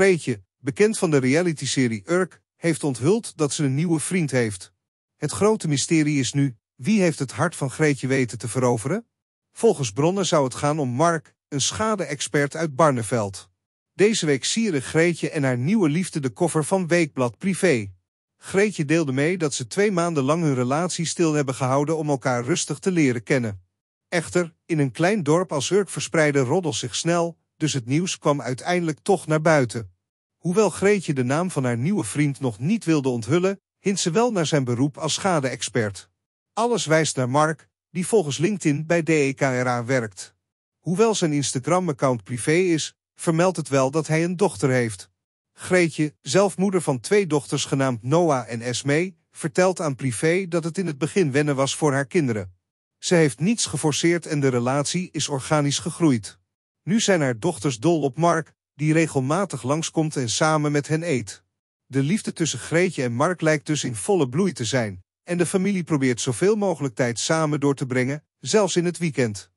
Greetje, bekend van de realityserie Urk, heeft onthuld dat ze een nieuwe vriend heeft. Het grote mysterie is nu, wie heeft het hart van Greetje weten te veroveren? Volgens bronnen zou het gaan om Mark, een schade-expert uit Barneveld. Deze week sieren Greetje en haar nieuwe liefde de koffer van Weekblad Privé. Greetje deelde mee dat ze twee maanden lang hun relatie stil hebben gehouden om elkaar rustig te leren kennen. Echter, in een klein dorp als Urk verspreiden roddels zich snel, dus het nieuws kwam uiteindelijk toch naar buiten. Hoewel Greetje de naam van haar nieuwe vriend nog niet wilde onthullen, hint ze wel naar zijn beroep als schade-expert. Alles wijst naar Mark, die volgens LinkedIn bij DEKRA werkt. Hoewel zijn Instagram-account privé is, vermeldt het wel dat hij een dochter heeft. Greetje, zelf moeder van twee dochters genaamd Noah en Esme, vertelt aan privé dat het in het begin wennen was voor haar kinderen. Ze heeft niets geforceerd en de relatie is organisch gegroeid. Nu zijn haar dochters dol op Mark, die regelmatig langskomt en samen met hen eet. De liefde tussen Greetje en Mark lijkt dus in volle bloei te zijn, en de familie probeert zoveel mogelijk tijd samen door te brengen, zelfs in het weekend.